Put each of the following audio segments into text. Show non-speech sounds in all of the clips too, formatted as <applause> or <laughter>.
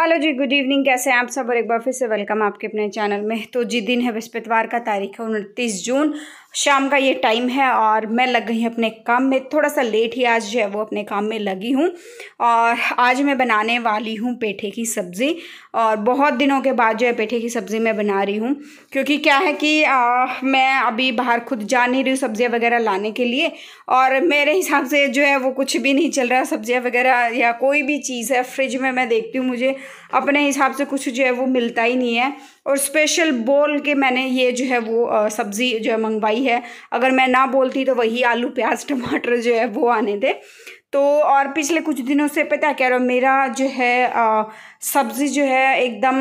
hello जी good evening कैसे हैं आप सब और एक बार फिर से वेलकम आपके अपने चैनल में तो जी दिन है बृहस्पतिवार का तारीख है उनतीस जून शाम का ये टाइम है और मैं लग गई अपने काम में थोड़ा सा लेट ही आज जो है वो अपने काम में लगी हूँ और आज मैं बनाने वाली हूँ पेठे की सब्ज़ी और बहुत दिनों के बाद जो है पेठे की सब्ज़ी मैं बना रही हूँ क्योंकि क्या है कि आ, मैं अभी बाहर खुद जा नहीं रही हूँ सब्ज़ियाँ वगैरह लाने के लिए और मेरे हिसाब से जो है वो कुछ भी नहीं चल रहा सब्ज़ियाँ वगैरह या कोई भी चीज़ है फ्रिज में मैं देखती हूँ मुझे अपने हिसाब से कुछ जो है वो मिलता ही नहीं है और स्पेशल बोल के मैंने ये जो है वो सब्ज़ी जो है मंगवाई है अगर मैं ना बोलती तो वही आलू प्याज टमाटर जो है वो आने थे तो और पिछले कुछ दिनों से पता कह रहा हूँ मेरा जो है सब्ज़ी जो है एकदम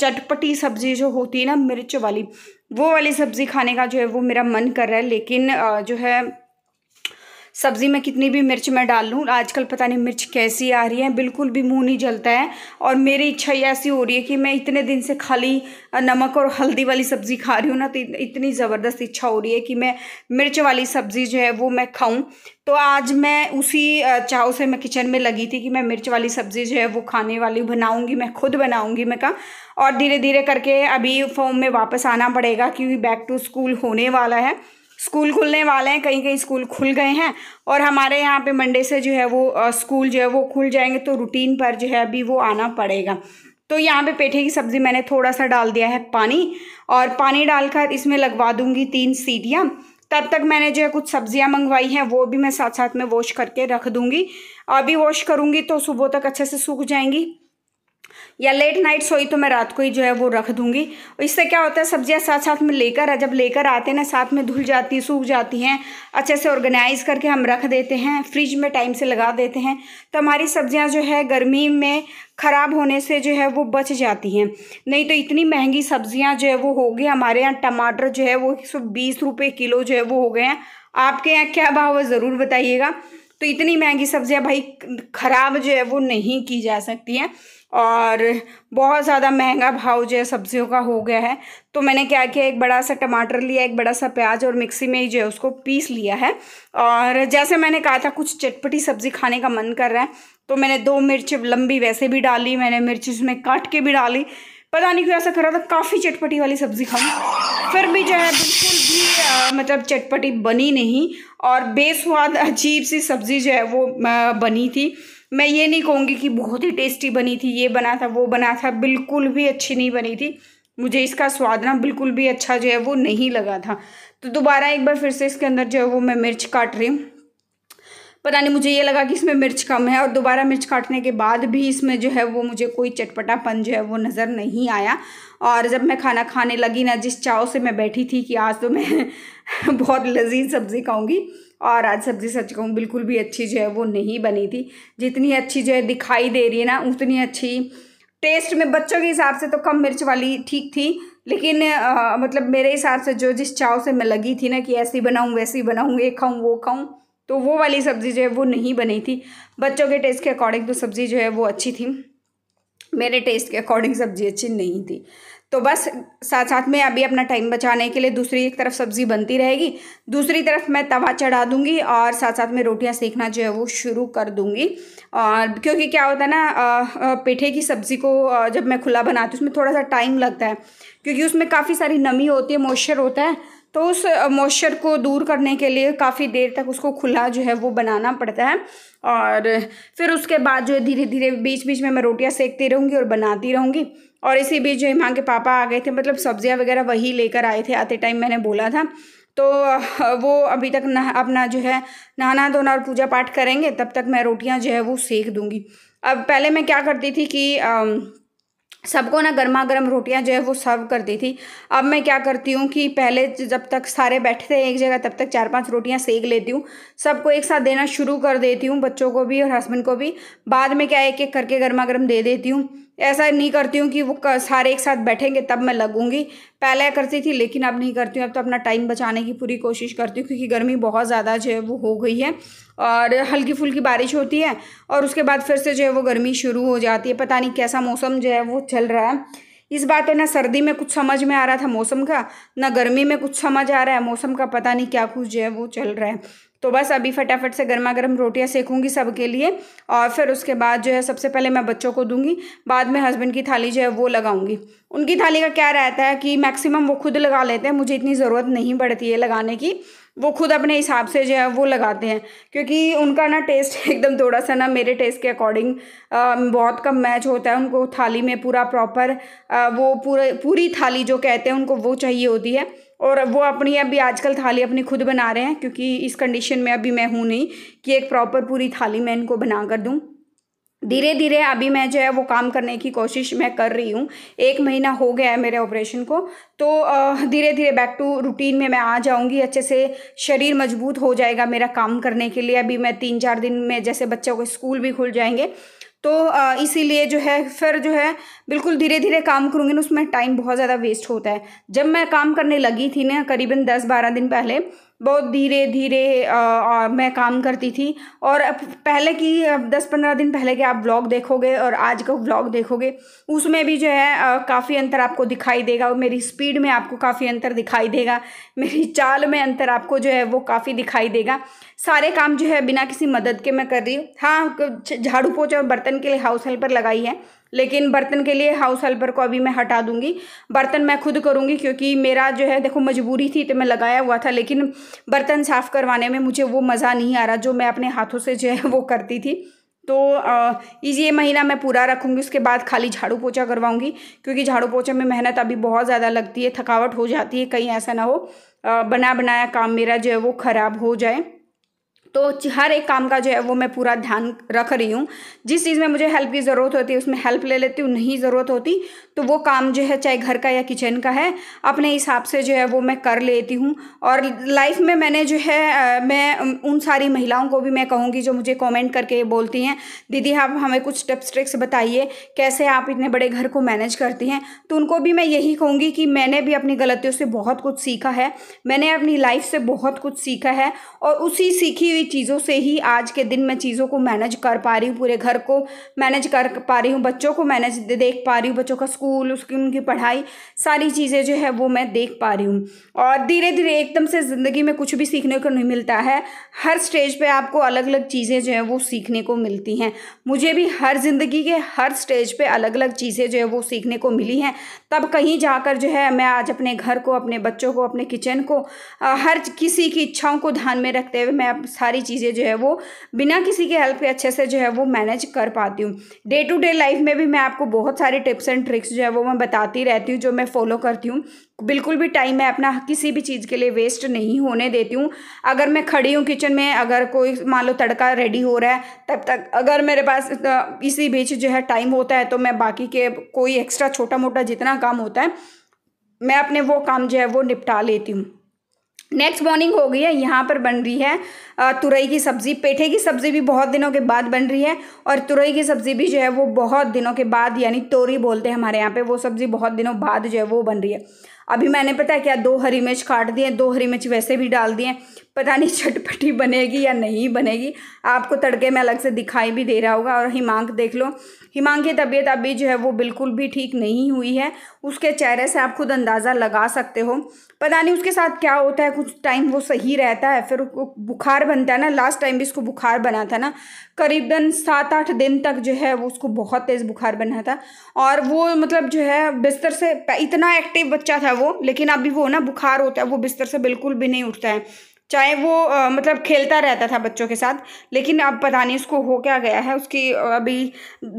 चटपटी सब्ज़ी जो होती है ना मिर्च वाली वो वाली सब्ज़ी खाने का जो है वो मेरा मन कर रहा है लेकिन आ, जो है सब्ज़ी में कितनी भी मिर्च मैं डाल लूँ आजकल पता नहीं मिर्च कैसी आ रही है बिल्कुल भी मुंह नहीं जलता है और मेरी इच्छा ये ऐसी हो रही है कि मैं इतने दिन से खाली नमक और हल्दी वाली सब्ज़ी खा रही हूँ ना तो इतनी ज़बरदस्त इच्छा हो रही है कि मैं मिर्च वाली सब्ज़ी जो है वो मैं खाऊँ तो आज मैं उसी चाव से मैं किचन में लगी थी कि मैं मिर्च वाली सब्ज़ी जो है वो खाने वाली बनाऊँगी मैं खुद बनाऊँगी मैं कहा और धीरे धीरे करके अभी फॉर्म में वापस आना पड़ेगा क्योंकि बैक टू स्कूल होने वाला है स्कूल खुलने वाले हैं कहीं कहीं स्कूल खुल गए हैं और हमारे यहाँ पे मंडे से जो है वो स्कूल जो है वो खुल जाएंगे तो रूटीन पर जो है अभी वो आना पड़ेगा तो यहाँ पे पेठे की सब्ज़ी मैंने थोड़ा सा डाल दिया है पानी और पानी डालकर इसमें लगवा दूँगी तीन सीटियाँ तब तक मैंने जो है कुछ सब्जियाँ मंगवाई हैं वो भी मैं साथ साथ में वॉश करके रख दूँगी अभी वॉश करूँगी तो सुबह तक अच्छे से सूख जाएंगी या लेट नाइट सोई तो मैं रात को ही जो है वो रख दूंगी इससे क्या होता है सब्जियां साथ साथ में लेकर जब लेकर आते हैं ना साथ में धुल जाती सूख जाती हैं अच्छे से ऑर्गेनाइज करके हम रख देते हैं फ्रिज में टाइम से लगा देते हैं तो हमारी सब्जियां जो है गर्मी में ख़राब होने से जो है वो बच जाती हैं नहीं तो इतनी महंगी सब्जियाँ जो है वो हो गई हमारे यहाँ टमाटर जो है वो एक सौ बीस रुपये किलो जो है वो हो गए हैं आपके यहाँ क्या भाव है ज़रूर बताइएगा तो इतनी महंगी सब्जियाँ भाई ख़राब जो है वो नहीं की जा सकती हैं और बहुत ज़्यादा महंगा भाव जो है सब्जियों का हो गया है तो मैंने क्या किया एक बड़ा सा टमाटर लिया एक बड़ा सा प्याज और मिक्सी में ही जो है उसको पीस लिया है और जैसे मैंने कहा था कुछ चटपटी सब्ज़ी खाने का मन कर रहा है तो मैंने दो मिर्च लंबी वैसे भी डाली मैंने मिर्च उसमें काट के भी डाली पता नहीं क्यों ऐसा कर रहा था काफ़ी चटपटी वाली सब्ज़ी खाऊँ फिर भी जो है बिल्कुल भी आ, मतलब चटपटी बनी नहीं और बेस्वाद अजीब सी सब्ज़ी जो है वो बनी थी मैं ये नहीं कहूँगी कि बहुत ही टेस्टी बनी थी ये बना था वो बना था बिल्कुल भी अच्छी नहीं बनी थी मुझे इसका स्वाद ना बिल्कुल भी अच्छा जो है वो नहीं लगा था तो दोबारा एक बार फिर से इसके अंदर जो है वो मैं मिर्च काट रही हूँ पता नहीं मुझे ये लगा कि इसमें मिर्च कम है और दोबारा मिर्च काटने के बाद भी इसमें जो है वो मुझे कोई चटपटापन जो है वो नज़र नहीं आया और जब मैं खाना खाने लगी ना जिस चाव से मैं बैठी थी कि आज तो मैं <laughs> बहुत लजीज सब्ज़ी खाऊंगी और आज सब्ज़ी सच कहूँ बिल्कुल भी अच्छी जो है वो नहीं बनी थी जितनी अच्छी जो है दिखाई दे रही है ना उतनी अच्छी टेस्ट में बच्चों के हिसाब से तो कम मिर्च वाली ठीक थी लेकिन आ, मतलब मेरे हिसाब से जो जिस चाव से मैं लगी थी ना कि ऐसी बनाऊँ वैसी बनाऊँ ये खाऊँ वो खाऊँ तो वो वाली सब्ज़ी जो है वो नहीं बनी थी बच्चों के टेस्ट के अकॉर्डिंग तो सब्ज़ी जो है वो अच्छी थी मेरे टेस्ट के अकॉर्डिंग सब्ज़ी अच्छी नहीं थी तो बस साथ साथ में अभी अपना टाइम बचाने के लिए दूसरी एक तरफ सब्ज़ी बनती रहेगी दूसरी तरफ मैं तवा चढ़ा दूंगी और साथ साथ में रोटियां सेकना जो है वो शुरू कर दूंगी और क्योंकि क्या होता है ना पेठे की सब्ज़ी को जब मैं खुला बनाती हूँ उसमें थोड़ा सा टाइम लगता है क्योंकि उसमें काफ़ी सारी नमी होती है मॉइस्चर होता है तो उस मॉइस्चर को दूर करने के लिए काफ़ी देर तक उसको खुला जो है वो बनाना पड़ता है और फिर उसके बाद जो है धीरे धीरे बीच बीच में मैं रोटियां सेकती रहूँगी और बनाती रहूँगी और इसी बीच जो है माँ के पापा आ गए थे मतलब सब्जियाँ वगैरह वही लेकर आए थे आते टाइम मैंने बोला था तो वो अभी तक ना अपना जो है नहाना धोना और पूजा पाठ करेंगे तब तक मैं रोटियाँ जो है वो सेक दूँगी अब पहले मैं क्या करती थी कि सबको ना गर्मा गर्म रोटियाँ जो है वो सर्व कर दी थी अब मैं क्या करती हूँ कि पहले जब तक सारे बैठे थे एक जगह तब तक चार पांच रोटियाँ सेक लेती हूँ सबको एक साथ देना शुरू कर देती हूँ बच्चों को भी और हस्बैंड को भी बाद में क्या एक एक करके गर्मा गर्म दे देती हूँ ऐसा नहीं करती हूँ कि वो सारे एक साथ बैठेंगे तब मैं लगूंगी पहले करती थी लेकिन अब नहीं करती हूँ अब तो अपना टाइम बचाने की पूरी कोशिश करती हूँ क्योंकि गर्मी बहुत ज़्यादा जो है वो हो गई है और हल्की फुल्की बारिश होती है और उसके बाद फिर से जो है वो गर्मी शुरू हो जाती है पता नहीं कैसा मौसम जो है वो चल रहा है इस बात तो है ना सर्दी में कुछ समझ में आ रहा था मौसम का ना गर्मी में कुछ समझ आ रहा है मौसम का पता नहीं क्या कुछ जो है वो चल रहा है तो बस अभी फटाफट से गर्मा गर्म रोटियाँ सेकूँगी सबके लिए और फिर उसके बाद जो है सबसे पहले मैं बच्चों को दूंगी बाद में हस्बैंड की थाली जो है वो लगाऊंगी उनकी थाली का क्या रहता है कि मैक्सिमम वो खुद लगा लेते हैं मुझे इतनी ज़रूरत नहीं पड़ती है लगाने की वो खुद अपने हिसाब से जो है वो लगाते हैं क्योंकि उनका ना टेस्ट <laughs> एकदम थोड़ा सा ना मेरे टेस्ट के अकॉर्डिंग बहुत कम मैच होता है उनको थाली में पूरा प्रॉपर वो पूरे पूरी थाली जो कहते हैं उनको वो चाहिए होती है और वो अपनी अभी आजकल थाली अपनी खुद बना रहे हैं क्योंकि इस कंडीशन में अभी मैं हूँ नहीं कि एक प्रॉपर पूरी थाली मैं इनको बना कर दूँ धीरे धीरे अभी मैं जो है वो काम करने की कोशिश मैं कर रही हूँ एक महीना हो गया है मेरे ऑपरेशन को तो धीरे धीरे बैक टू रूटीन में मैं आ जाऊँगी अच्छे से शरीर मजबूत हो जाएगा मेरा काम करने के लिए अभी मैं तीन चार दिन में जैसे बच्चों के स्कूल भी खुल जाएंगे तो इसीलिए जो है फिर जो है बिल्कुल धीरे धीरे काम करूँगी ना उसमें टाइम बहुत ज़्यादा वेस्ट होता है जब मैं काम करने लगी थी ना करीबन दस बारह दिन पहले बहुत धीरे धीरे मैं काम करती थी और अब पहले की दस पंद्रह दिन पहले के आप ब्लॉग देखोगे और आज का ब्लॉग देखोगे उसमें भी जो है काफ़ी अंतर आपको दिखाई देगा और मेरी स्पीड में आपको काफ़ी अंतर दिखाई देगा मेरी चाल में अंतर आपको जो है वो काफ़ी दिखाई देगा सारे काम जो है बिना किसी मदद के मैं कर रही हूँ हाँ झाड़ू पोछा और बर्तन के लिए हाउस हेल्पर लगाई है लेकिन बर्तन के लिए हाउस हेल्पर को अभी मैं हटा दूंगी बर्तन मैं खुद करूंगी क्योंकि मेरा जो है देखो मजबूरी थी तो मैं लगाया हुआ था लेकिन बर्तन साफ़ करवाने में मुझे वो मज़ा नहीं आ रहा जो मैं अपने हाथों से जो है वो करती थी तो इस ये महीना मैं पूरा रखूँगी उसके बाद खाली झाड़ू पोछा करवाऊँगी क्योंकि झाड़ू पोछे में मेहनत अभी बहुत ज़्यादा लगती है थकावट हो जाती है कहीं ऐसा ना हो बना बनाया काम मेरा जो है वो ख़राब हो जाए तो हर एक काम का जो है वो मैं पूरा ध्यान रख रही हूँ जिस चीज़ में मुझे हेल्प की ज़रूरत होती है उसमें हेल्प ले लेती हूँ नहीं ज़रूरत होती तो वो काम जो है चाहे घर का या किचन का है अपने हिसाब से जो है वो मैं कर लेती हूँ और लाइफ में मैंने जो है मैं उन सारी महिलाओं को भी मैं कहूँगी जो मुझे कॉमेंट करके बोलती हैं दीदी आप हाँ, हमें कुछ टिप्स ट्रिक्स बताइए कैसे आप इतने बड़े घर को मैनेज करती हैं तो उनको भी मैं यही कहूँगी कि मैंने भी अपनी गलतियों से बहुत कुछ सीखा है मैंने अपनी लाइफ से बहुत कुछ सीखा है और उसी सीखी हुई चीज़ों से ही आज के दिन मैं चीज़ों को मैनेज कर पा रही हूँ पूरे घर को मैनेज कर पा रही हूँ बच्चों को मैनेज देख पा रही हूँ बच्चों का स्कूल उसकी उनकी पढ़ाई सारी चीज़ें जो है वो मैं देख पा रही हूँ और धीरे धीरे एकदम से ज़िंदगी में कुछ भी सीखने को नहीं मिलता है हर स्टेज पर आपको अलग अलग चीज़ें जो है वो सीखने को मिलती हैं मुझे भी हर ज़िंदगी के हर स्टेज पर अलग अलग चीज़ें जो है वो सीखने को मिली हैं तब कहीं जाकर जो है मैं आज अपने घर को अपने बच्चों को अपने किचन को हर किसी की इच्छाओं को ध्यान में रखते हुए मैं सारी सारी चीज़ें जो है वो बिना किसी के हेल्प के अच्छे से जो है वो मैनेज कर पाती हूँ डे टू डे लाइफ में भी मैं आपको बहुत सारे टिप्स एंड ट्रिक्स जो है वो मैं बताती रहती हूँ जो मैं फॉलो करती हूँ बिल्कुल भी टाइम मैं अपना किसी भी चीज़ के लिए वेस्ट नहीं होने देती हूँ अगर मैं खड़ी हूँ किचन में अगर कोई मान लो तड़का रेडी हो रहा है तब तक अगर मेरे पास इसी बीच जो है टाइम होता है तो मैं बाकी के कोई एक्स्ट्रा छोटा मोटा जितना काम होता है मैं अपने वो काम जो है वो निपटा लेती हूँ नेक्स्ट मॉर्निंग हो गई है यहाँ पर बन रही है तुरई की सब्ज़ी पेठे की सब्ज़ी भी बहुत दिनों के बाद बन रही है और तुरई की सब्ज़ी भी जो है वो बहुत दिनों के बाद यानी तोरी बोलते हैं हमारे यहाँ पे वो सब्ज़ी बहुत दिनों बाद जो है वो बन रही है अभी मैंने पता है क्या दो हरी मिर्च काट दिए दो हरी मिर्च वैसे भी डाल दिए पता नहीं चटपटी बनेगी या नहीं बनेगी आपको तड़के में अलग से दिखाई भी दे रहा होगा और हिमांक देख लो हिमांक की तबीयत अभी जो है वो बिल्कुल भी ठीक नहीं हुई है उसके चेहरे से आप खुद अंदाज़ा लगा सकते हो पता नहीं उसके साथ क्या होता है कुछ टाइम वो सही रहता है फिर बुखार बनता है ना लास्ट टाइम भी उसको बुखार बना था ना करीबन सात आठ दिन तक जो है वो उसको बहुत तेज़ बुखार बना था और वो मतलब जो है बिस्तर से इतना एक्टिव बच्चा था वो लेकिन अभी वो ना बुखार होता है वो बिस्तर से बिल्कुल भी नहीं उठता है चाहे वो आ, मतलब खेलता रहता था बच्चों के साथ लेकिन अब पता नहीं उसको हो क्या गया है उसकी अभी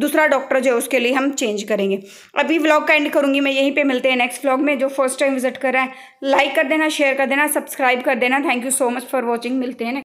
दूसरा डॉक्टर जो है उसके लिए हम चेंज करेंगे अभी व्लॉग का एंड करूँगी मैं यहीं पे मिलते हैं नेक्स्ट व्लॉग में जो फर्स्ट टाइम विजिट कर रहा है लाइक कर देना शेयर कर देना सब्सक्राइब कर देना thank you so much for watching मिलते हैं